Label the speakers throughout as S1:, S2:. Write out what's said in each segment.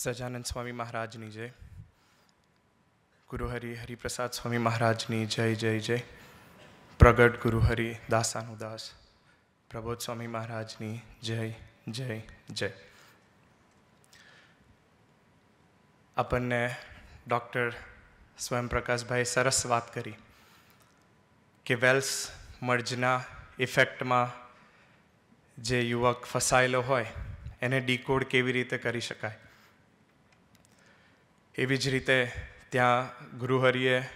S1: સજાનંદ સ્વામી મહારાજની જય ગુરુ હરિપ્રસાદ સ્વામી મહારાજની જય જય જય પ્રગટ ગુરુહરિ હરિ દાસાનુદાસ પ્રબોધ સ્વામી મહારાજની જય જય જય આપણને ડૉક્ટર સ્વયં પ્રકાશભાઈ સરસ વાત કરી કે વેલ્સ મર્જના ઇફેક્ટમાં જે યુવક ફસાયેલો હોય એને ડીકોડ કેવી રીતે કરી શકાય એવી જ રીતે ત્યાં ગુરુહરિએ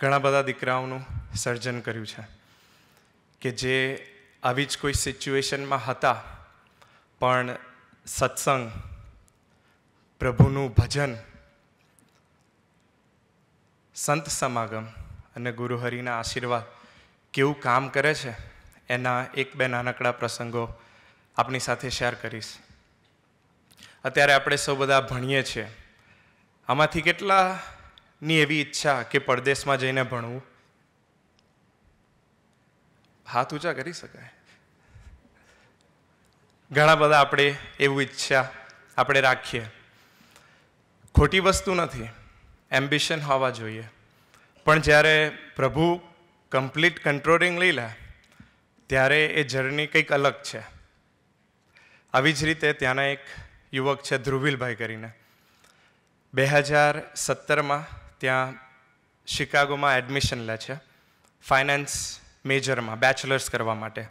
S1: ઘણા બધા દીકરાઓનું સર્જન કર્યું છે કે જે આવી જ કોઈ સિચ્યુએશનમાં હતા પણ સત્સંગ પ્રભુનું ભજન સંત સમાગમ અને ગુરુહરિના આશીર્વાદ કેવું કામ કરે છે એના એક બે નાનકડા પ્રસંગો આપની સાથે શેર કરીશ અત્યારે આપણે સૌ બધા ભણીએ છીએ આમાંથી કેટલાની એવી ઈચ્છા કે પરદેશમાં જઈને ભણવું હાથ ઊંચા કરી શકાય ઘણા બધા આપણે એવું ઈચ્છા આપણે રાખીએ ખોટી વસ્તુ નથી એમ્બિશન હોવા જોઈએ પણ જ્યારે પ્રભુ કમ્પ્લીટ કંટ્રોલિંગ લઈ લે ત્યારે એ જર્ની કંઈક અલગ છે આવી જ રીતે ત્યાંના એક યુવક છે ધ્રુવિલભાઈ કરીને બે હજાર સત્તરમાં ત્યાં શિકાગોમાં એડમિશન લે છે ફાઇનાન્સ મેજરમાં બેચલર્સ કરવા માટે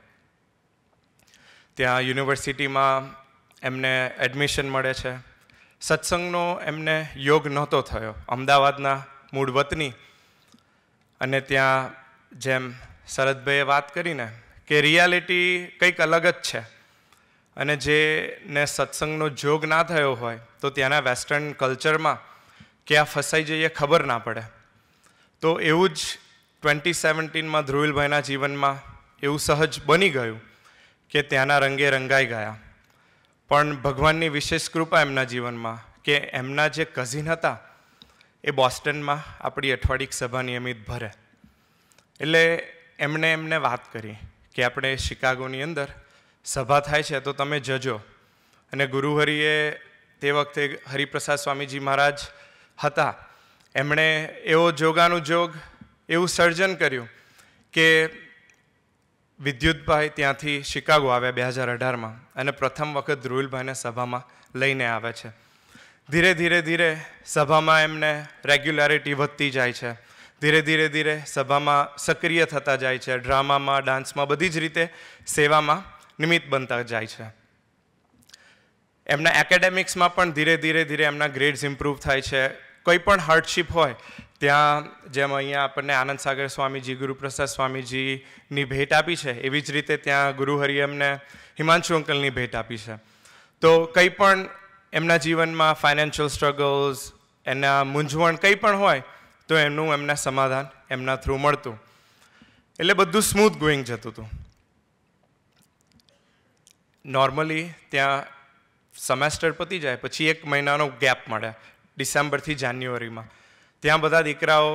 S1: ત્યાં યુનિવર્સિટીમાં એમને એડમિશન મળે છે સત્સંગનો એમને યોગ નહોતો થયો અમદાવાદના મૂળ વતની અને ત્યાં જેમ શરદભાઈએ વાત કરીને કે રિયાલિટી કંઈક અલગ જ છે અને જેને સત્સંગનો જોગ ના થયો હોય તો ત્યાંના વેસ્ટર્ન કલ્ચરમાં ક્યાં ફસાઈ જઈએ ખબર ના પડે તો એવું જ ટ્વેન્ટી સેવન્ટીનમાં ધ્રુવિલભાઈના જીવનમાં એવું સહજ બની ગયું કે ત્યાંના રંગે રંગાઈ ગયા પણ ભગવાનની વિશેષ કૃપા એમના જીવનમાં કે એમના જે કઝિન હતા એ બોસ્ટનમાં આપણી અઠવાડિક સભા નિયમિત ભરે એટલે એમણે એમને વાત કરી કે આપણે શિકાગોની અંદર સભા થાય છે તો તમે જજો અને ગુરુહરિએ તે વખતે હરિપ્રસાદ સ્વામીજી મહારાજ હતા એમણે એવો જોગાનું જોગ એવું સર્જન કર્યું કે વિદ્યુતભાઈ ત્યાંથી શિકાગો આવ્યા બે હજાર અઢારમાં અને પ્રથમ વખત ધ્રુવિલભાઈને સભામાં લઈને આવે છે ધીરે ધીરે ધીરે સભામાં એમને રેગ્યુલારિટી વધતી જાય છે ધીરે ધીરે ધીરે સભામાં સક્રિય થતા જાય છે ડ્રામામાં ડાન્સમાં બધી જ રીતે સેવામાં નિમિત્ત બનતા જાય છે એમના એકેડેમિક્સમાં પણ ધીરે ધીરે ધીરે એમના ગ્રેડ્સ ઇમ્પ્રૂવ થાય છે કોઈ પણ હાર્ડશિપ હોય ત્યાં જેમ અહીંયા આપણને આનંદ સાગર સ્વામીજી ગુરુપ્રસાદ સ્વામીજીની ભેટ આપી છે એવી જ રીતે ત્યાં ગુરુ હરિયમને હિમાંશુ અંકલની ભેટ આપી છે તો કંઈ પણ એમના જીવનમાં ફાઇનાન્શિયલ સ્ટ્રગલ્સ એના મૂંઝવણ કંઈ પણ હોય તો એનું એમના સમાધાન એમના થ્રુ મળતું એટલે બધું સ્મૂથ ગોઈંગ જતું હતું નોર્મલી ત્યાં સેમેસ્ટર પતી જાય પછી એક મહિનાનો ગેપ મળે ડિસેમ્બરથી જાન્યુઆરીમાં ત્યાં બધા દીકરાઓ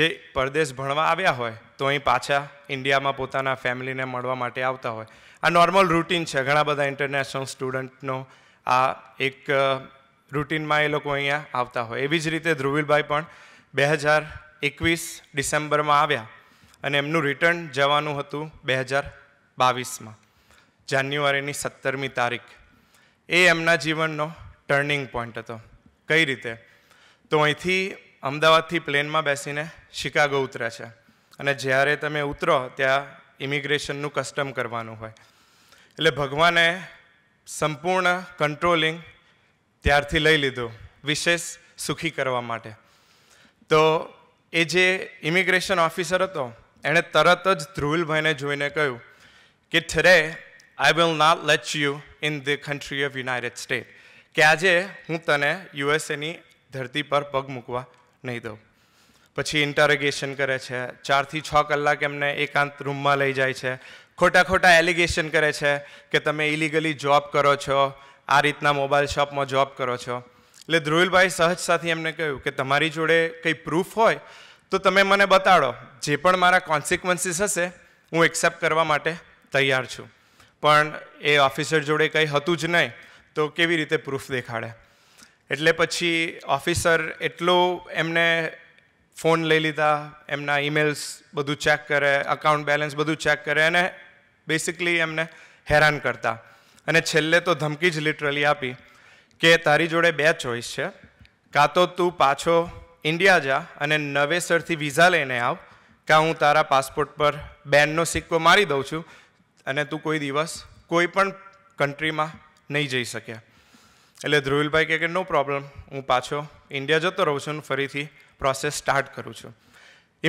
S1: જે પરદેશ ભણવા આવ્યા હોય તો અહીં પાછા ઇન્ડિયામાં પોતાના ફેમિલીને મળવા માટે આવતા હોય આ નોર્મલ રૂટીન છે ઘણા બધા ઇન્ટરનેશનલ સ્ટુડન્ટનો આ એક રૂટીનમાં એ લોકો અહીંયા આવતા હોય એવી જ રીતે ધ્રુવિલભાઈ પણ બે હજાર એકવીસ ડિસેમ્બરમાં આવ્યા અને એમનું રિટર્ન જવાનું હતું બે હજાર બાવીસમાં જાન્યુઆરીની સત્તરમી તારીખ એ એમના જીવનનો ટર્નિંગ પોઈન્ટ હતો કઈ રીતે તો અહીંથી અમદાવાદથી પ્લેનમાં બેસીને શિકાગો ઉતરે છે અને જ્યારે તમે ઉતરો ત્યાં ઇમિગ્રેશનનું કસ્ટમ કરવાનું હોય એટલે ભગવાને સંપૂર્ણ કંટ્રોલિંગ ત્યારથી લઈ લીધું વિશેષ સુખી કરવા માટે તો એ જે ઇમિગ્રેશન ઓફિસર હતો એણે તરત જ ધ્રુવિલભાઈને જોઈને કહ્યું કે ઠરે I will not let you in the country of United State કે આજે હું તને યુએસએની ધરતી પર પગ મૂકવા નહીં દઉં પછી ઇન્ટરોગેશન કરે છે ચારથી છ કલાક એમને એકાંત રૂમમાં લઈ જાય છે ખોટા ખોટા એલિગેશન કરે છે કે તમે ઇલીગલી જોબ કરો છો આ રીતના મોબાઈલ શોપમાં જોબ કરો છો એટલે ધ્રુવિલભાઈ સહજ સાથે એમને કહ્યું કે તમારી જોડે કંઈ પ્રૂફ હોય તો તમે મને બતાડો જે પણ મારા કોન્સિક્વન્સીસ હશે હું એક્સેપ્ટ કરવા માટે તૈયાર છું પણ એ ઓફિસર જોડે કંઈ હતું જ નહીં તો કેવી રીતે પ્રૂફ દેખાડે એટલે પછી ઓફિસર એટલો એમને ફોન લઈ લીધા એમના ઈમેલ્સ બધું ચેક કરે અકાઉન્ટ બેલેન્સ બધું ચેક કરે અને બેસિકલી એમને હેરાન કરતા અને છેલ્લે તો ધમકી જ લિટરલી આપી કે તારી જોડે બે ચોઈસ છે કાં તો તું પાછો ઇન્ડિયા જા અને નવેસરથી વિઝા લઈને આવ કાં હું તારા પાસપોર્ટ પર બેનનો સિક્કો મારી દઉં છું અને તું કોઈ દિવસ કોઈ પણ કન્ટ્રીમાં નહીં જઈ શક્યા એટલે ધ્રુવિલભાઈ કહે કે નો પ્રોબ્લેમ હું પાછો ઇન્ડિયા જતો રહું છું ફરીથી પ્રોસેસ સ્ટાર્ટ કરું છું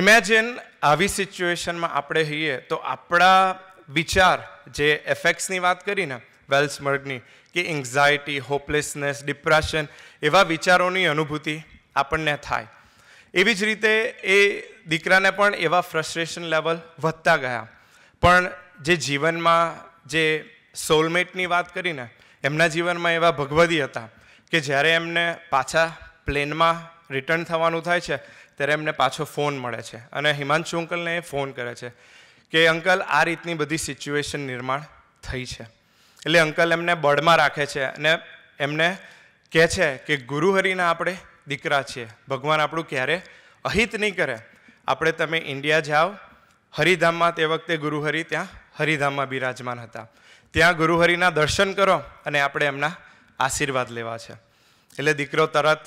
S1: ઇમેજિન આવી સિચ્યુએશનમાં આપણે હઈએ તો આપણા વિચાર જે એફેક્ટ્સની વાત કરીને વેલ્સબર્ગની કે એન્ઝાયટી હોપલેસનેસ ડિપ્રેશન એવા વિચારોની અનુભૂતિ આપણને થાય એવી જ રીતે એ દીકરાને પણ એવા ફ્રસ્ટ્રેશન લેવલ વધતા ગયા પણ જે જીવનમાં જે સોલમેટની વાત કરીને એમના જીવનમાં એવા ભગવદી હતા કે જ્યારે એમને પાછા પ્લેનમાં રિટર્ન થવાનું થાય છે ત્યારે એમને પાછો ફોન મળે છે અને હિમાંશુ અંકલને એ ફોન કરે છે કે અંકલ આ રીતની બધી સિચ્યુએશન નિર્માણ થઈ છે એટલે અંકલ એમને બળમાં રાખે છે અને એમને કહે છે કે ગુરુહરિના આપણે દીકરા છીએ ભગવાન આપણું ક્યારે અહિત નહીં કરે આપણે તમે ઇન્ડિયા જાઓ હરિધામમાં તે વખતે ગુરુહરિ ત્યાં હરિધામમાં બિરાજમાન હતા ત્યાં ગુરુહરિના દર્શન કરો અને આપણે એમના આશીર્વાદ લેવા છે એટલે દીકરો તરત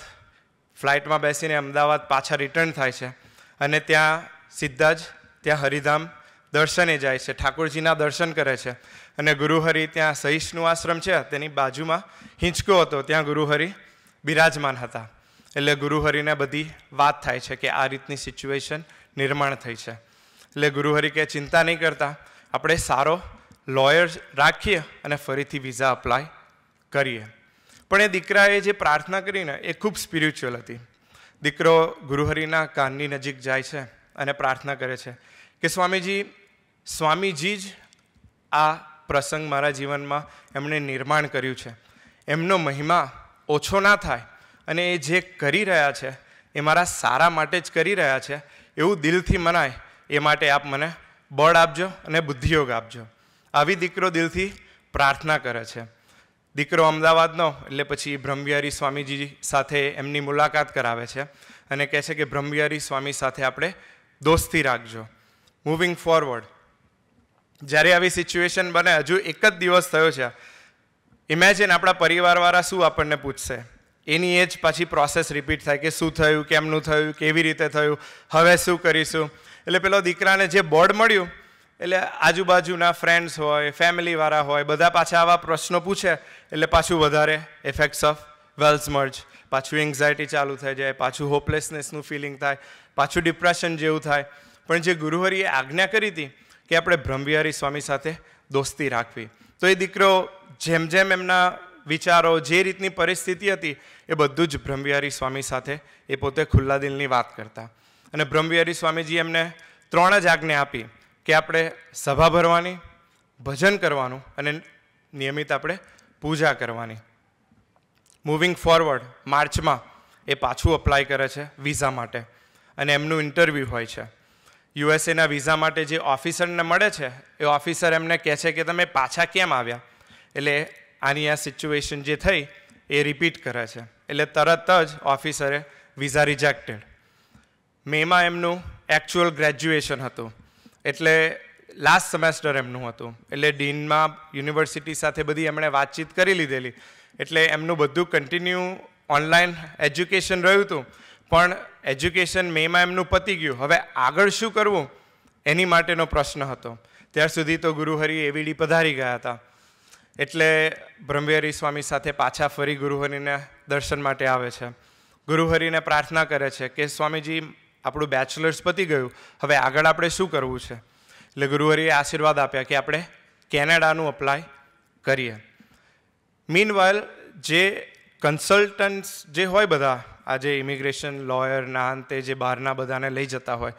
S1: ફ્લાઇટમાં બેસીને અમદાવાદ પાછા રિટર્ન થાય છે અને ત્યાં સીધા જ ત્યાં હરિધામ દર્શને જાય છે ઠાકોરજીના દર્શન કરે છે અને ગુરુહરિ ત્યાં સહિષ્ણુ આશ્રમ છે તેની બાજુમાં હિંચકો હતો ત્યાં ગુરુહરિ બિરાજમાન હતા એટલે ગુરુહરિને બધી વાત થાય છે કે આ રીતની સિચ્યુએશન નિર્માણ થઈ છે એટલે ગુરુહરિ કે ચિંતા નહીં કરતા આપણે સારો લોયર રાખીએ અને ફરીથી વિઝા અપ્લાય કરીએ પણ એ દીકરાએ જે પ્રાર્થના કરીને એ ખૂબ સ્પિરિચ્યુઅલ હતી દીકરો ગુરુહરિના કાનની નજીક જાય છે અને પ્રાર્થના કરે છે કે સ્વામીજી સ્વામીજી જ આ પ્રસંગ મારા જીવનમાં એમણે નિર્માણ કર્યું છે એમનો મહિમા ઓછો ના થાય અને એ જે કરી રહ્યા છે એ મારા સારા માટે જ કરી રહ્યા છે એવું દિલથી મનાય એ માટે આપ મને બળ આપજો અને બુદ્ધિયોગ આપજો આવી દીકરો દિલથી પ્રાર્થના કરે છે દીકરો અમદાવાદનો એટલે પછી બ્રહ્મવિહારી સ્વામીજી સાથે એમની મુલાકાત કરાવે છે અને કહે છે કે બ્રહ્મવિહારી સ્વામી સાથે આપણે દોસ્તી રાખજો મૂવિંગ ફોરવર્ડ જ્યારે આવી સિચ્યુએશન બને હજુ એક જ દિવસ થયો છે ઇમેજિન આપણા પરિવારવાળા શું આપણને પૂછશે એની એ જ પાછી પ્રોસેસ રિપીટ થાય કે શું થયું કેમનું થયું કેવી રીતે થયું હવે શું કરીશું એટલે પેલો દીકરાને જે બોર્ડ મળ્યું એટલે આજુબાજુના ફ્રેન્ડ્સ હોય ફેમિલીવાળા હોય બધા પાછા આવા પ્રશ્નો પૂછે એટલે પાછું વધારે એફેક્ટ્સ ઓફ વેલ્સ મર્જ પાછું એન્ઝાયટી ચાલુ થઈ જાય પાછું હોપલેસનેસનું ફિલિંગ થાય પાછું ડિપ્રેશન જેવું થાય પણ જે ગુરુહરિએ આજ્ઞા કરી હતી કે આપણે બ્રહ્મવિહારી સ્વામી સાથે દોસ્તી રાખવી તો એ દીકરો જેમ જેમ એમના વિચારો જે રીતની પરિસ્થિતિ હતી એ બધું જ બ્રહ્મવિહારી સ્વામી સાથે એ પોતે ખુલ્લા દિલની વાત કરતા અને બ્રહ્મવિહારી સ્વામીજી એમને ત્રણ જ આજ્ઞા આપી કે આપણે સભા ભરવાની ભજન કરવાનું અને નિયમિત આપણે પૂજા કરવાની મૂવિંગ ફોરવર્ડ માર્ચમાં એ પાછું અપ્લાય કરે છે વિઝા માટે અને એમનું ઇન્ટરવ્યૂ હોય છે યુએસએના વિઝા માટે જે ઓફિસરને મળે છે એ ઓફિસર એમને કહે છે કે તમે પાછા કેમ આવ્યા એટલે આની આ સિચ્યુએશન જે થઈ એ રિપીટ કરે છે એટલે તરત જ ઓફિસરે વિઝા રિજેક્ટેડ મેમાં એમનું એકચ્યુઅલ ગ્રેજ્યુએશન હતું એટલે લાસ્ટ સેમેસ્ટર એમનું હતું એટલે ડીનમાં યુનિવર્સિટી સાથે બધી એમણે વાતચીત કરી લીધેલી એટલે એમનું બધું કન્ટિન્યુ ઓનલાઈન એજ્યુકેશન રહ્યું હતું પણ એજ્યુકેશન મેમાં એમનું પતી ગયું હવે આગળ શું કરવું એની માટેનો પ્રશ્ન હતો ત્યાર સુધી તો ગુરુહરિ એવીડી પધારી ગયા હતા એટલે બ્રહ્મવિહારી સ્વામી સાથે પાછા ફરી ગુરુહરિને દર્શન માટે આવે છે ગુરુહરિને પ્રાર્થના કરે છે કે સ્વામીજી આપણું બેચલર્સ પતી ગયું હવે આગળ આપણે શું કરવું છે એટલે ગુરુવરીએ આશીર્વાદ આપ્યા કે આપણે કેનેડાનું અપ્લાય કરીએ મીનવાઇલ જે કન્સલ્ટન્ટ્સ જે હોય બધા આજે ઇમિગ્રેશન લોયર લોયરના અંતે જે બહારના બધાને લઈ જતા હોય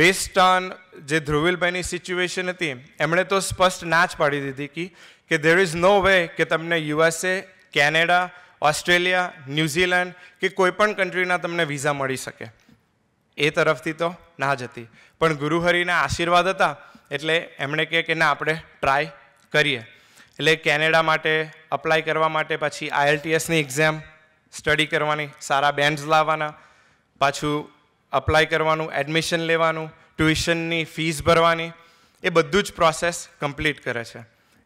S1: બેસ્ટ ઓન જે ધ્રુવિલભાઈની સિચ્યુએશન હતી એમણે તો સ્પષ્ટ ના જ પાડી દીધી કે દેર ઇઝ નો વે કે તમને યુએસએ કેનેડા ઓસ્ટ્રેલિયા ન્યૂઝીલેન્ડ કે કોઈપણ કન્ટ્રીના તમને વિઝા મળી શકે એ તરફથી તો ના જ હતી પણ ગુરુહરિના આશીર્વાદ હતા એટલે એમણે કહે કે ના આપણે ટ્રાય કરીએ એટલે કેનેડા માટે અપ્લાય કરવા માટે પછી આઈએલટીએસની એક્ઝામ સ્ટડી કરવાની સારા બેન્ડ્સ લાવવાના પાછું અપ્લાય કરવાનું એડમિશન લેવાનું ટ્યુશનની ફીસ ભરવાની એ બધું જ પ્રોસેસ કમ્પ્લીટ કરે છે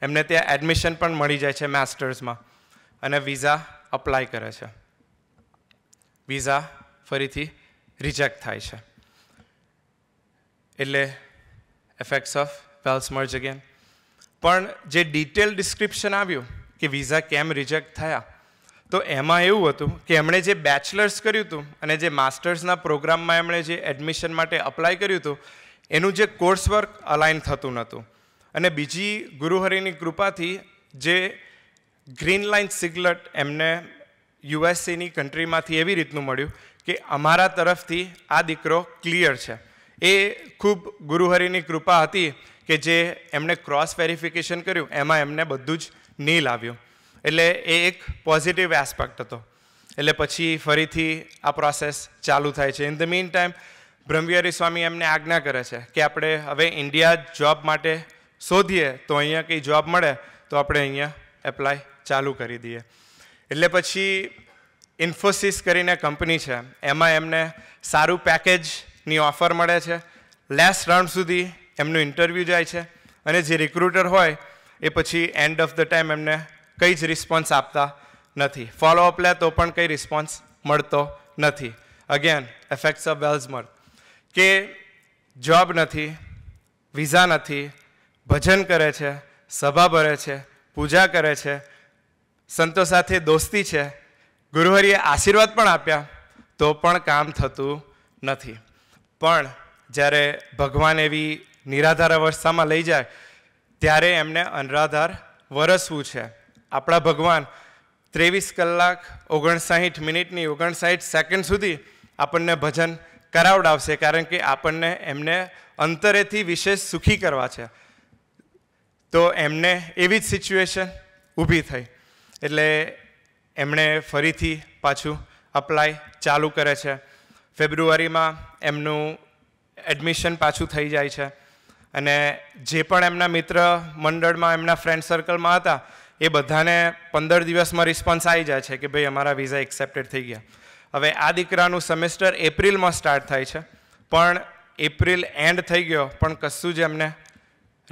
S1: એમને ત્યાં એડમિશન પણ મળી જાય છે માસ્ટર્સમાં અને વિઝા અપ્લાય કરે છે વિઝા ફરીથી રિજેક્ટ થાય છે એટલે effects of wells merge again પણ જે ડિટેલ ડિસ્ક્રિપ્શન આવ્યું કે વિઝા કેમ રિજેક્ટ થયા તો એમાં એવું હતું કે એમણે જે બેચલર્સ કર્યું હતું અને જે માસ્ટર્સના પ્રોગ્રામમાં એમણે જે એડમિશન માટે અપ્લાય કર્યું હતું એનું જે કોર્સ વર્ક અલાઇન થતું નહોતું અને બીજી ગુરુહરિની કૃપાથી જે ગ્રીન લાઇન સિગલટ એમને યુએસએની કન્ટ્રીમાંથી એવી રીતનું મળ્યું કે અમારા તરફથી આ દીકરો ક્લિયર છે એ ખૂબ ગુરુહરિની કૃપા હતી કે જે એમણે ક્રોસ વેરિફિકેશન કર્યું એમાં એમને બધું જ નીલ આવ્યું એટલે એ એક પોઝિટિવ એસ્પેક્ટ હતો એટલે પછી ફરીથી આ પ્રોસેસ ચાલુ થાય છે in the meantime Brahmavihari Swami એમને આજ્ઞા કરે છે કે આપણે હવે ઇન્ડિયા જોબ માટે શોધીએ તો અહીંયા કંઈ જોબ મળે તો આપણે અહીંયા એપ્લાય ચાલુ કરી દઈએ એટલે પછી ઇન્ફોસિસ કરીને કંપની છે એમાં એમને સારું પેકેજની ઓફર મળે છે લેસ રાઉન્ડ સુધી એમનું ઇન્ટરવ્યૂ જાય છે અને જે રિક્રુટર હોય એ પછી એન્ડ ઓફ ધ ટાઈમ એમને કંઈ જ રિસ્પોન્સ આપતા નથી ફોલો અપ લે તો પણ કંઈ રિસ્પોન્સ મળતો નથી અગેન એફેક્ટ્સ ઓફ વેલ્સમર કે જોબ નથી વિઝા નથી ભજન કરે છે સભા ભરે છે પૂજા કરે છે સંતો સાથે દોસ્તી છે ગુરુહરિએ આશીર્વાદ પણ આપ્યા તો પણ કામ થતું નથી પણ જ્યારે ભગવાન એવી નિરાધાર અવસ્થામાં લઈ જાય ત્યારે એમને અનરાધાર વરસવું છે આપણા ભગવાન ત્રેવીસ કલાક ઓગણસાઠ મિનિટની ઓગણસાઠ સેકન્ડ સુધી આપણને ભજન કરાવડાવશે કારણ કે આપણને એમને અંતરેથી વિશેષ સુખી કરવા છે તો એમને એવી જ સિચ્યુએશન ઊભી થઈ એટલે એમણે ફરીથી પાછું અપ્લાય ચાલુ કરે છે ફેબ્રુઆરીમાં એમનું એડમિશન પાછું થઈ જાય છે અને જે પણ એમના મિત્ર મંડળમાં એમના ફ્રેન્ડ સર્કલમાં હતા એ બધાને પંદર દિવસમાં રિસ્પોન્સ આવી જાય છે કે ભાઈ અમારા વિઝા એક્સેપ્ટેડ થઈ ગયા હવે આ દીકરાનું સેમેસ્ટર એપ્રિલમાં સ્ટાર્ટ થાય છે પણ એપ્રિલ એન્ડ થઈ ગયો પણ કશું જ એમને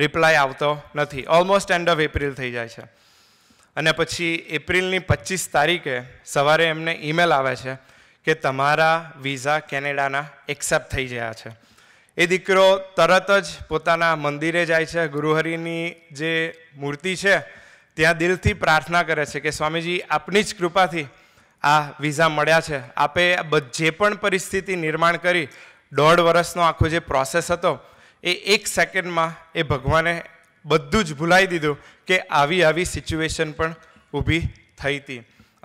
S1: રિપ્લાય આવતો નથી ઓલમોસ્ટ એન્ડ ઓફ એપ્રિલ થઈ જાય છે અને પછી એપ્રિલની પચીસ તારીખે સવારે એમને ઈમેલ આવે છે કે તમારા વિઝા કેનેડાના એક્સેપ્ટ થઈ ગયા છે એ દીકરો તરત જ પોતાના મંદિરે જાય છે ગુરુહરિની જે મૂર્તિ છે ત્યાં દિલથી પ્રાર્થના કરે છે કે સ્વામીજી આપની જ કૃપાથી આ વિઝા મળ્યા છે આપે જે પણ પરિસ્થિતિ નિર્માણ કરી દોઢ વર્ષનો આખો જે પ્રોસેસ હતો એ એક સેકન્ડમાં એ ભગવાને બધું જ ભૂલાઈ દીધું કે આવી આવી સિચ્યુએશન પણ ઊભી થઈ હતી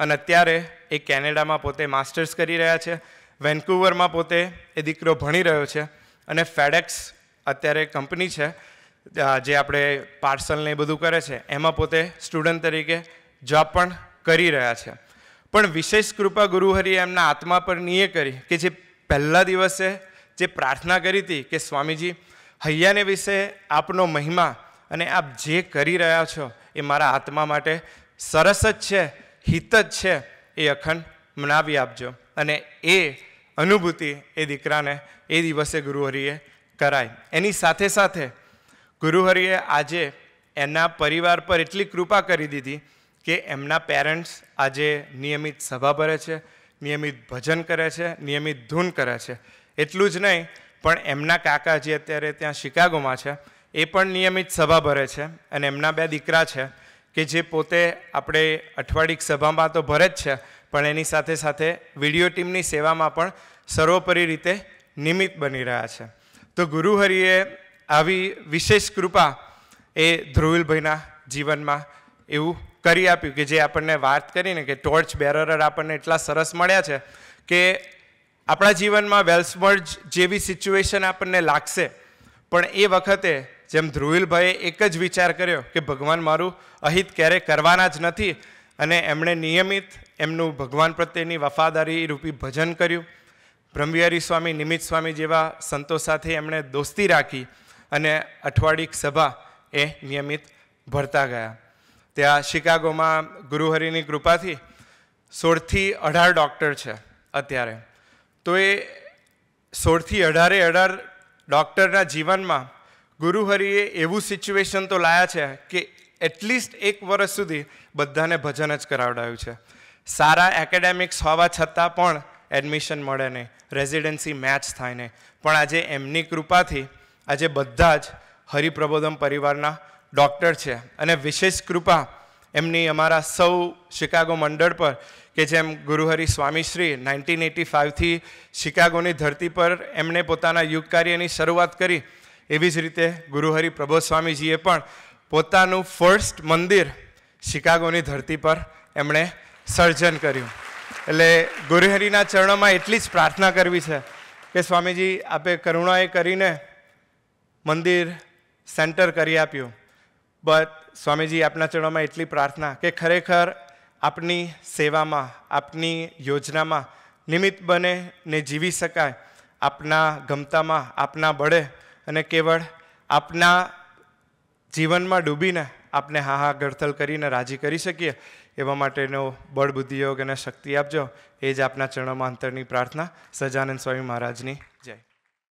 S1: અને અત્યારે એ કેનેડામાં પોતે માસ્ટર્સ કરી રહ્યા છે વેન્કુવરમાં પોતે એ દીકરો ભણી રહ્યો છે અને ફેડેક્સ અત્યારે કંપની છે જે આપણે પાર્સલને એ બધું કરે છે એમાં પોતે સ્ટુડન્ટ તરીકે જોબ પણ કરી રહ્યા છે પણ વિશેષ કૃપા ગુરુહરિએ એમના આત્મા પર નિયે કરી કે જે પહેલા દિવસે જે પ્રાર્થના કરી હતી કે સ્વામીજી હૈયાને વિશે આપનો મહિમા અને આપ જે કરી રહ્યા છો એ મારા આત્મા માટે સરસ જ છે હિત જ છે એ અખંડ મનાવી આપજો અને એ અનુભૂતિ એ દીકરાને એ દિવસે ગુરુહરિએ કરાય એની સાથે સાથે ગુરુહરિએ આજે એના પરિવાર પર એટલી કૃપા કરી દીધી કે એમના પેરેન્ટ્સ આજે નિયમિત સભા ભરે છે નિયમિત ભજન કરે છે નિયમિત ધૂન કરે છે એટલું જ નહીં પણ એમના કાકા જે અત્યારે ત્યાં શિકાગોમાં છે એ પણ નિયમિત સભા ભરે છે અને એમના બે દીકરા છે કે જે પોતે આપણે અઠવાડિક સભામાં તો ભરે જ છે પણ એની સાથે સાથે વિડીયો ટીમની સેવામાં પણ સર્વોપરી રીતે નિમિત્ત બની રહ્યા છે તો ગુરુહરિએ આવી વિશેષ કૃપા એ ધ્રુવિલભાઈના જીવનમાં એવું કરી આપ્યું કે જે આપણને વાત કરીને કે ટોર્ચ બેરર આપણને એટલા સરસ મળ્યા છે કે આપણા જીવનમાં વેલ્સમર્જ જેવી સિચ્યુએશન આપણને લાગશે પણ એ વખતે જેમ ધ્રુવિલભાઈએ એક જ વિચાર કર્યો કે ભગવાન મારું અહિત ક્યારેય કરવાના જ નથી અને એમણે નિયમિત એમનું ભગવાન પ્રત્યેની વફાદારી રૂપી ભજન કર્યું બ્રહ્મવિહારી સ્વામી નિમિત સ્વામી જેવા સંતો સાથે એમણે દોસ્તી રાખી અને અઠવાડિક સભા એ નિયમિત ભરતા ગયા ત્યાં શિકાગોમાં ગુરુહરિની કૃપાથી સોળથી અઢાર ડૉક્ટર છે અત્યારે તો એ સોળથી અઢારે અઢાર ડૉક્ટરના જીવનમાં ગુરુહરિએ એવું સિચ્યુએશન તો લાયા છે કે એટલીસ્ટ એક વર્ષ સુધી બધાને ભજન જ કરાવડાયું છે સારા એકેડેમિક્સ હોવા છતાં પણ એડમિશન મળે નહીં રેઝિડન્સી મેચ થાય નહીં પણ આજે એમની કૃપાથી આજે બધા જ હરિપ્રબોધમ પરિવારના ડૉક્ટર છે અને વિશેષ કૃપા એમની અમારા સૌ શિકાગો મંડળ પર કે જેમ ગુરુહરિ સ્વામીશ્રી નાઇન્ટીન એટી ફાઇવથી શિકાગોની ધરતી પર એમણે પોતાના યુગ કાર્યની શરૂઆત કરી એવી જ રીતે ગુરુહરિ પ્રભો સ્વામીજીએ પણ પોતાનું ફર્સ્ટ મંદિર શિકાગોની ધરતી પર એમણે સર્જન કર્યું એટલે ગુરુહરિના ચરણોમાં એટલી જ પ્રાર્થના કરવી છે કે સ્વામીજી આપે કરુણાએ કરીને મંદિર સેન્ટર કરી આપ્યું બટ સ્વામીજી આપના ચરણોમાં એટલી પ્રાર્થના કે ખરેખર આપની સેવામાં આપની યોજનામાં નિમિત્ત બને ને જીવી શકાય આપના ગમતામાં આપના બળે અને કેવળ આપના જીવનમાં ડૂબીને આપને હા હા ગળથલ કરીને રાજી કરી શકીએ એવા માટેનો બળ બુદ્ધિયોગ અને શક્તિ આપજો એ જ આપના ચરણોમાં અંતરની પ્રાર્થના સજાનંદ સ્વામી મહારાજની જય